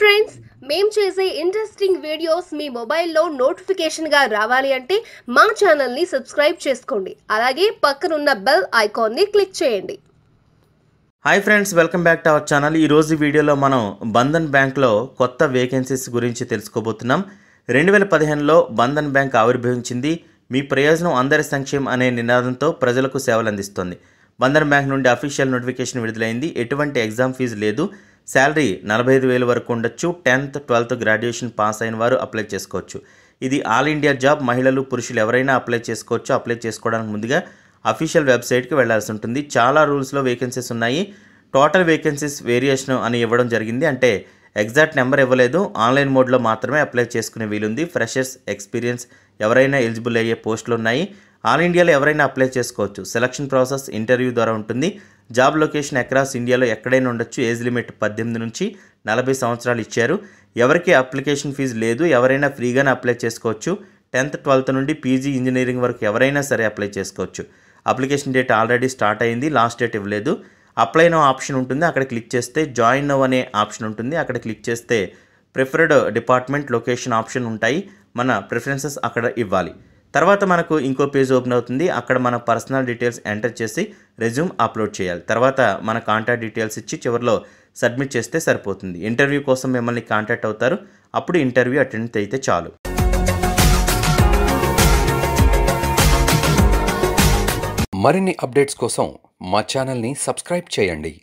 friends మేము చేసే interesting videos మీ మొబైల్లో నోటిఫికేషన్గా రావాలి అంటే మా ఛానల్ని సబ్స్క్రైబ్ చేసుకోండి అలాగే పక్కనున్న బెల్ ఐకాన్ని క్లిక్ చేయండి hi friends welcome back to our channel ఈరోజు వీడియోలో మనం బంధన్ బ్యాంక్లో కొత్త వేకెన్సీస్ గురించి తెలుసుకోబోతున్నాం రెండు వేల పదిహేనులో బంధన్ బ్యాంక్ ఆవిర్భవించింది మీ ప్రయోజనం అందరి సంక్షేమం అనే నినాదంతో ప్రజలకు సేవలు అందిస్తోంది బంధన్ బ్యాంక్ నుండి అఫీషియల్ నోటిఫికేషన్ విడుదలైంది ఎటువంటి ఎగ్జామ్ ఫీజు లేదు శాలరీ నలభై ఐదు వేలు వరకు ఉండొచ్చు టెన్త్ ట్వెల్త్ గ్రాడ్యుయేషన్ పాస్ అయిన వారు అప్లై చేసుకోవచ్చు ఇది ఆల్ ఇండియా జాబ్ మహిళలు పురుషులు ఎవరైనా అప్లై చేసుకోవచ్చు అప్లై చేసుకోవడానికి ముందుగా అఫీషియల్ వెబ్సైట్కి వెళ్లాల్సి ఉంటుంది చాలా రూల్స్లో వేకెన్సీస్ ఉన్నాయి టోటల్ వేకెన్సీస్ వేరియేషన్ అని ఇవ్వడం జరిగింది అంటే ఎగ్జాక్ట్ నెంబర్ ఇవ్వలేదు ఆన్లైన్ మోడ్లో మాత్రమే అప్లై చేసుకునే వీలుంది ఫ్రెషర్స్ ఎక్స్పీరియన్స్ ఎవరైనా ఎలిజిబుల్ అయ్యే పోస్టులు ఉన్నాయి ఆల్ ఇండియాలో ఎవరైనా అప్లై చేసుకోవచ్చు సెలక్షన్ ప్రాసెస్ ఇంటర్వ్యూ ద్వారా ఉంటుంది జాబ్ లొకేషన్ అక్రాస్ ఇండియాలో ఎక్కడైనా ఉండొచ్చు ఏజ్ లిమిట్ పద్దెనిమిది నుంచి నలభై సంవత్సరాలు ఇచ్చారు ఎవరికి అప్లికేషన్ ఫీజు లేదు ఎవరైనా ఫ్రీగానే అప్లై చేసుకోవచ్చు టెన్త్ ట్వెల్త్ నుండి పీజీ ఇంజనీరింగ్ వరకు ఎవరైనా సరే అప్లై చేసుకోవచ్చు అప్లికేషన్ డేట్ ఆల్రెడీ స్టార్ట్ అయింది లాస్ట్ డేట్ ఇవ్వలేదు అప్లై నో ఆప్షన్ ఉంటుంది అక్కడ క్లిక్ చేస్తే జాయిన్ నో అనే ఆప్షన్ ఉంటుంది అక్కడ క్లిక్ చేస్తే ప్రిఫర్డ్ డిపార్ట్మెంట్ లొకేషన్ ఆప్షన్ ఉంటాయి మన ప్రిఫరెన్సెస్ అక్కడ ఇవ్వాలి తర్వాత మనకు ఇంకో పేజ్ ఓపెన్ అవుతుంది అక్కడ మన పర్సనల్ డీటెయిల్స్ ఎంటర్ చేసి రెజ్యూమ్ అప్లోడ్ చేయాలి తర్వాత మన కాంటాక్ట్ డీటెయిల్స్ ఇచ్చి చివరిలో సబ్మిట్ చేస్తే సరిపోతుంది ఇంటర్వ్యూ కోసం మిమ్మల్ని కాంటాక్ట్ అవుతారు అప్పుడు ఇంటర్వ్యూ అటెండ్ అయితే చాలు మరిన్ని అప్డేట్స్ కోసం మా ఛానల్ని సబ్స్క్రైబ్ చేయండి